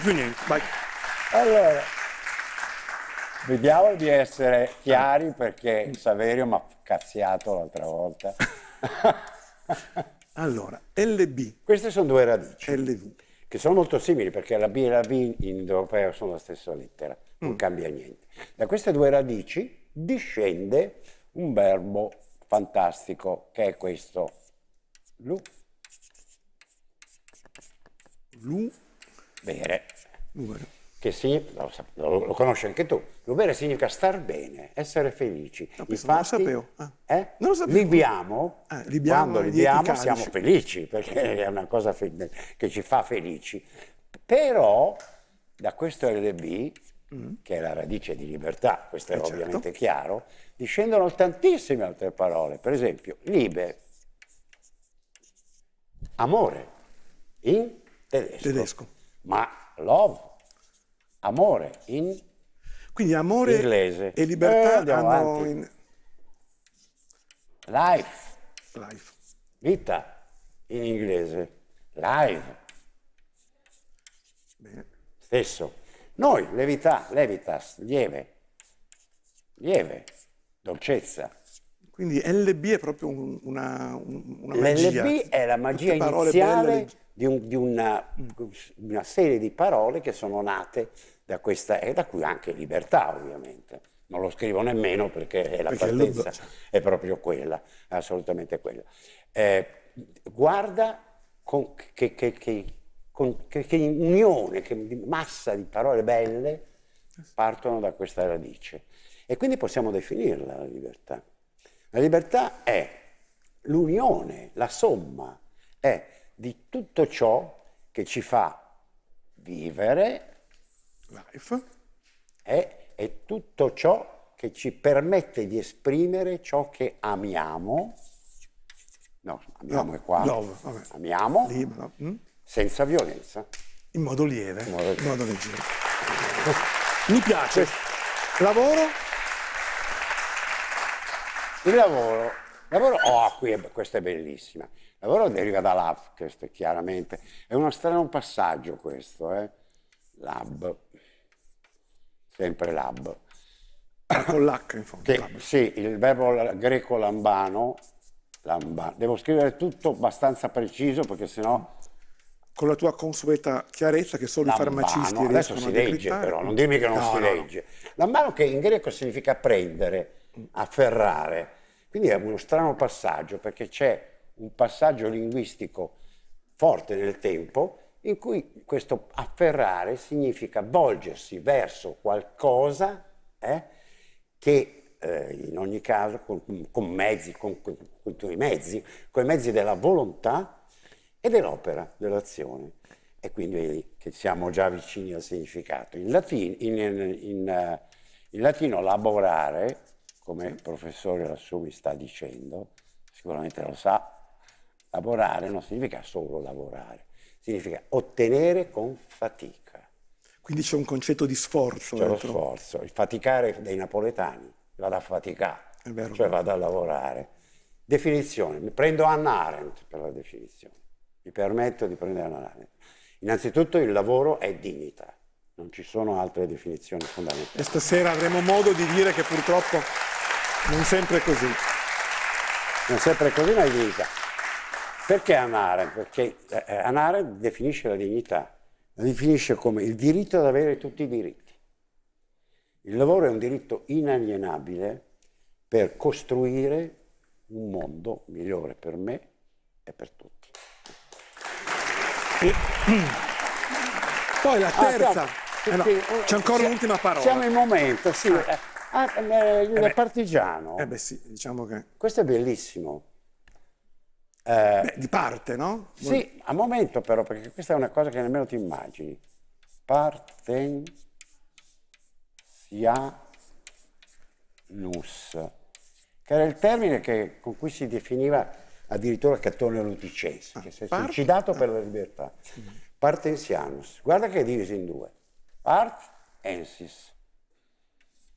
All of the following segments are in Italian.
più niente. Vai. Allora, vediamo di essere chiari perché Saverio mi ha cazziato l'altra volta. allora, LB. Queste sono due radici. LV. Che sono molto simili perché la B e la V in europeo sono la stessa lettera, non mm. cambia niente. Da queste due radici discende un verbo fantastico che è questo. Lu. Lu bere. Buono. Che sì, lo, lo, lo, conosci anche tu. Lo bere significa star bene, essere felici. No, Infatti, non lo sapevo. Ah. Eh? Non lo sapevo. Libiamo, ah, libiamo quando libiamo siamo felici, perché è una cosa che ci fa felici. Però da questo LB, mm. che è la radice di libertà, questo è eh certo. ovviamente certo. chiaro, discendono tantissime altre parole. Per esempio, libe, amore, in tedesco. tedesco ma love, amore in Quindi amore inglese. e libertà eh, hanno in... Life. Life. Vita in inglese. Live. Bene. Stesso. Noi, levità, levitas, lieve. Lieve, dolcezza. Quindi LB è proprio un, una, un, una magia. L'LB è la magia Tutte iniziale belle di, un, di una, una, serie di parole che sono nate da questa, e da cui anche libertà ovviamente. Non lo scrivo nemmeno perché è la perché partenza cioè. è proprio quella, assolutamente quella. Eh, guarda con, che, che, che, con, che, unione, che massa di parole belle partono da questa radice. E quindi possiamo definirla la libertà. La libertà è l'unione, la somma, è di tutto ciò che ci fa vivere. Life. E, e tutto ciò che ci permette di esprimere ciò che amiamo. No, amiamo no, è qua. Love, vabbè. amiamo. Libero. Mm? Senza violenza. In modo lieve. In modo, In modo leggero. Mi piace. Questo. Lavoro. Il lavoro. Il lavoro. Oh, qui è, questa è bellissima lavoro deriva da Lovecraft, chiaramente. È uno strano passaggio questo, eh? Lab. Sempre lab. Con l'H in fondo. Che, sì, il verbo greco lambano, lamba. Devo scrivere tutto abbastanza preciso perché sennò... Con la tua consueta chiarezza che solo i farmacisti Adesso si legge però, non dimmi che non no, si no, legge. Lambano che in greco significa prendere, afferrare. Quindi è uno strano passaggio perché c'è un passaggio linguistico forte nel tempo in cui questo afferrare significa volgersi verso qualcosa eh, che eh, in ogni caso con, con mezzi, con, con, con, i mezzi, con i mezzi della volontà e dell'opera, dell'azione. E quindi vedi che siamo già vicini al significato. In, latin, in, in, in eh, latino laborare, come il professore Lassù mi sta dicendo, sicuramente lo sa, Lavorare non significa solo lavorare, significa ottenere con fatica. Quindi c'è un concetto di sforzo. C'è dentro. lo sforzo, il faticare dei napoletani, vado a faticare, cioè vado a lavorare. Definizione, mi prendo Anna Arendt per la definizione, mi permetto di prendere Anna Arendt. Innanzitutto il lavoro è dignità, non ci sono altre definizioni fondamentali. E stasera avremo modo di dire che purtroppo non sempre è così. Non sempre è così, ma è dignità. Perché Anare? Perché eh, eh, amare definisce la dignità, la definisce come il diritto ad avere tutti i diritti. Il lavoro è un diritto inalienabile per costruire un mondo migliore per me e per tutti. poi la ah, terza. Ah, eh no, oh, c'è ancora un'ultima parola. Siamo in momento, sì. Ah, ah, eh, eh beh, partigiano. Eh beh sì, diciamo che... Questo è bellissimo. Eh, Beh, di parte, no? Sì, a momento però, perché questa è una cosa che nemmeno ti immagini. Partensianus, che era il termine che, con cui si definiva addirittura Catone Luticesi, ah, che si è part... suicidato per ah. la libertà. Partensianus, guarda che è diviso in due. Partensis.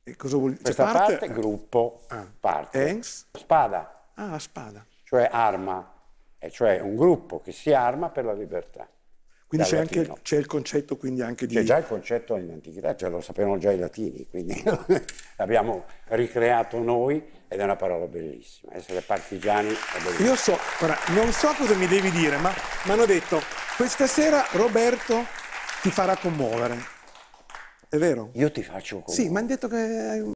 E cosa vuol dire? Cioè, questa parte, parte gruppo, ah. parte. Ens? Spada. Ah, la spada. Cioè arma e cioè un gruppo che si arma per la libertà. Quindi c'è, anche, c'è, il concetto quindi anche di... C'è già il concetto in antichità, cioè lo sapevano già i latini, quindi l'abbiamo ricreato noi ed è una parola bellissima. Essere partigiani è bellissimo. Io so, ora, non so cosa mi devi dire, ma mi hanno detto questa sera Roberto ti farà commuovere. È vero? Io ti faccio commuovere. Sì, mi hanno detto che